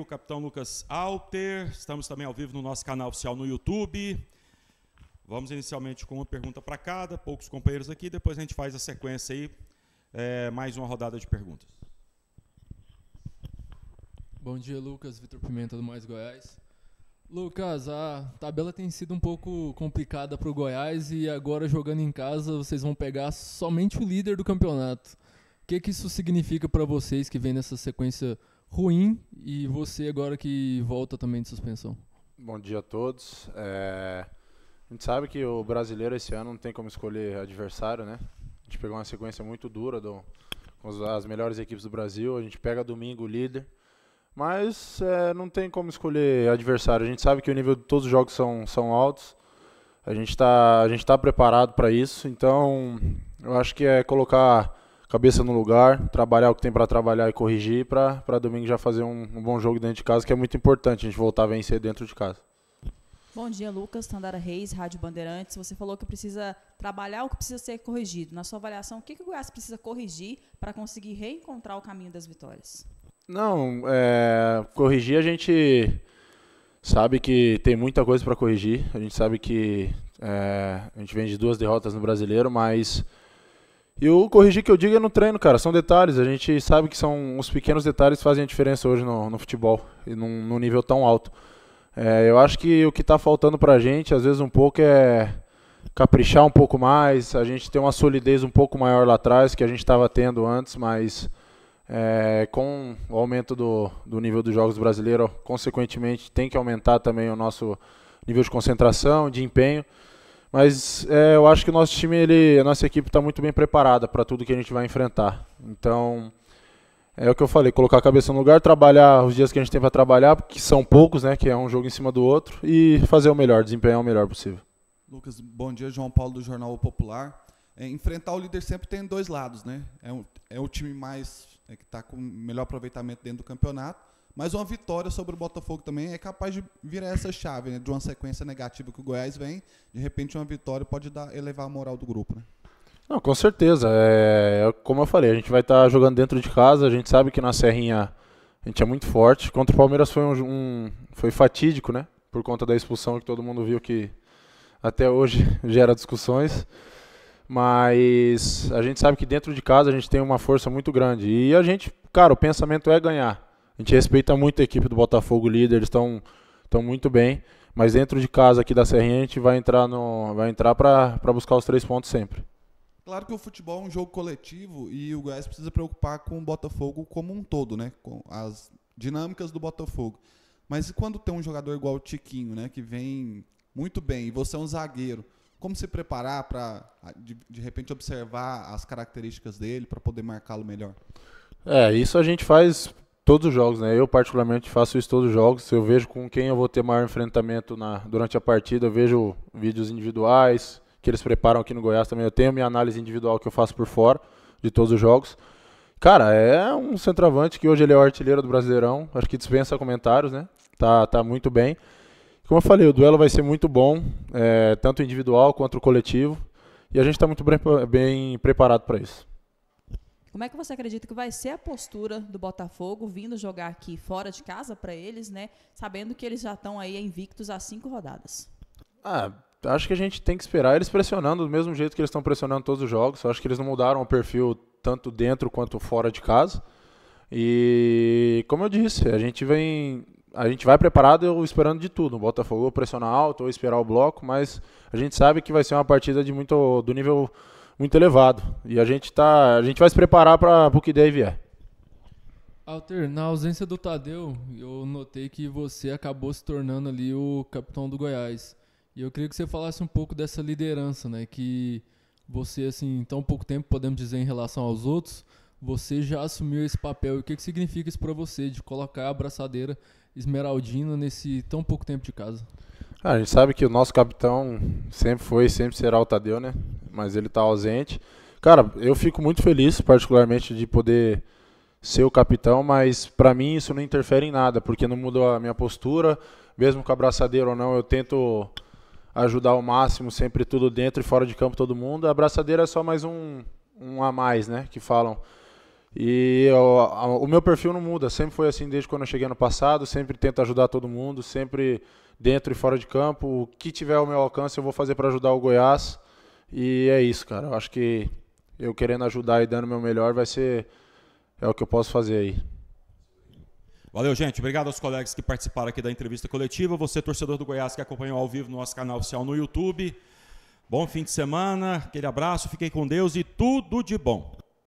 o capitão Lucas Alter. Estamos também ao vivo no nosso canal oficial no YouTube. Vamos inicialmente com uma pergunta para cada, poucos companheiros aqui, depois a gente faz a sequência aí, é, mais uma rodada de perguntas. Bom dia, Lucas. Vitor Pimenta do Mais Goiás. Lucas, a tabela tem sido um pouco complicada para o Goiás e agora jogando em casa vocês vão pegar somente o líder do campeonato. O que, que isso significa para vocês que vem nessa sequência? ruim e você agora que volta também de suspensão. Bom dia a todos. É, a gente sabe que o brasileiro esse ano não tem como escolher adversário, né? A gente pegou uma sequência muito dura do, com as melhores equipes do Brasil. A gente pega domingo o líder. Mas é, não tem como escolher adversário. A gente sabe que o nível de todos os jogos são, são altos. A gente está tá preparado para isso. Então, eu acho que é colocar cabeça no lugar, trabalhar o que tem para trabalhar e corrigir para domingo já fazer um, um, bom jogo dentro de casa, que é muito importante a gente voltar a vencer dentro de casa. Bom dia, Lucas, Tandara Reis, Rádio Bandeirantes. Você falou que precisa trabalhar o que precisa ser corrigido. Na sua avaliação, o que, que o Goiás precisa corrigir para conseguir reencontrar o caminho das vitórias? Não, é, corrigir a gente sabe que tem muita coisa para corrigir. A gente sabe que é, a gente vem de duas derrotas no Brasileiro, mas e o corrigir que eu digo é no treino, cara. São detalhes. A gente sabe que são os pequenos detalhes que fazem a diferença hoje no, no futebol e num, num, nível tão alto. É, eu acho que o que está faltando para a gente, às vezes, um pouco é caprichar um pouco mais, a gente ter uma solidez um pouco maior lá atrás que a gente estava tendo antes, mas é, com o aumento do, do nível dos jogos brasileiros, consequentemente, tem que aumentar também o nosso nível de concentração, de empenho. Mas é, eu acho que o nosso time, ele, a nossa equipe está muito bem preparada para tudo que a gente vai enfrentar. Então, é o que eu falei, colocar a cabeça no lugar, trabalhar os dias que a gente tem para trabalhar, que são poucos, né, que é um jogo em cima do outro, e fazer o melhor, desempenhar o melhor possível. Lucas, bom dia, João Paulo do Jornal o Popular. É, enfrentar o líder sempre tem dois lados, né? É, um, é o time mais é, que está com melhor aproveitamento dentro do campeonato, mas uma vitória sobre o Botafogo também é capaz de virar essa chave, né? De uma sequência negativa que o Goiás vem, de repente uma vitória pode dar, elevar a moral do grupo, né? Não, com certeza. É, é como eu falei, a gente vai estar tá jogando dentro de casa, a gente sabe que na Serrinha a gente é muito forte. Contra o Palmeiras foi um, um foi fatídico, né? Por conta da expulsão que todo mundo viu que até hoje gera discussões mas a gente sabe que dentro de casa a gente tem uma força muito grande. E a gente, cara, o pensamento é ganhar. A gente respeita muito a equipe do Botafogo líder, eles estão estão muito bem, mas dentro de casa aqui da Serrinha a gente vai entrar no vai entrar para buscar os três pontos sempre. Claro que o futebol é um jogo coletivo e o Goiás precisa preocupar com o Botafogo como um todo, né? Com as dinâmicas do Botafogo. Mas e quando tem um jogador igual o Tiquinho, né, que vem muito bem e você é um zagueiro, como se preparar para, de, de, repente, observar as características dele para poder marcá-lo melhor? É, isso a gente faz todos os jogos, né? Eu, particularmente, faço isso todos os jogos. Eu vejo com quem eu vou ter maior enfrentamento na, durante a partida, eu vejo vídeos individuais que eles preparam aqui no Goiás também. Eu tenho minha análise individual que eu faço por fora de todos os jogos. Cara, é um centroavante que hoje ele é o artilheiro do Brasileirão, acho que dispensa comentários, né? Tá, tá muito bem. Como eu falei, o duelo vai ser muito bom, é, tanto individual quanto coletivo, e a gente está muito bem preparado para isso. Como é que você acredita que vai ser a postura do Botafogo vindo jogar aqui fora de casa para eles, né? Sabendo que eles já estão aí invictos há cinco rodadas. Ah, acho que a gente tem que esperar eles pressionando do mesmo jeito que eles estão pressionando todos os jogos. Eu acho que eles não mudaram o perfil tanto dentro quanto fora de casa. E como eu disse, a gente vem a gente vai preparado eu, esperando de tudo. O Botafogo pressionar alto ou esperar o bloco, mas a gente sabe que vai ser uma partida de muito do nível muito elevado. E a gente tá, a gente vai se preparar para o que der e vier. É. Alter, na ausência do Tadeu, eu notei que você acabou se tornando ali o capitão do Goiás. E eu queria que você falasse um pouco dessa liderança, né? Que você, assim, em tão pouco tempo, podemos dizer, em relação aos outros, você já assumiu esse papel. E o que, que significa isso para você, de colocar a abraçadeira esmeraldino nesse tão pouco tempo de casa? Ah, a gente sabe que o nosso capitão sempre foi, sempre será o Tadeu, né? Mas ele está ausente. Cara, eu fico muito feliz, particularmente, de poder ser o capitão, mas para mim isso não interfere em nada, porque não mudou a minha postura, mesmo com a abraçadeira ou não, eu tento ajudar ao máximo, sempre tudo dentro e fora de campo todo mundo. A abraçadeira é só mais um, um a mais, né, que falam. E eu, a, o meu perfil não muda, sempre foi assim desde quando eu cheguei no passado, sempre tento ajudar todo mundo, sempre dentro e fora de campo, o que tiver ao meu alcance eu vou fazer para ajudar o Goiás. E é isso, cara. Eu acho que eu querendo ajudar e dando o meu melhor vai ser é o que eu posso fazer aí. Valeu, gente. Obrigado aos colegas que participaram aqui da entrevista coletiva. Você, torcedor do Goiás, que acompanhou ao vivo no nosso canal oficial no YouTube. Bom fim de semana, aquele abraço, fiquem com Deus e tudo de bom.